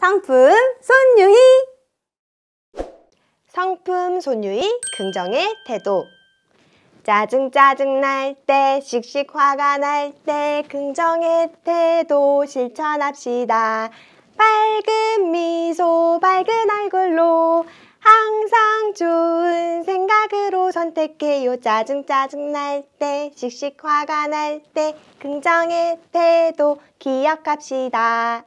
상품 손유희 상품 손유희 긍정의 태도 짜증 짜증 날때 씩씩 화가 날 때 긍정의 태도 실천합시다 밝은 미소 밝은 얼굴로 항상 좋은 생각으로 선택해요 짜증 짜증 날때 씩씩 화가 날 때 긍정의 태도 기억합시다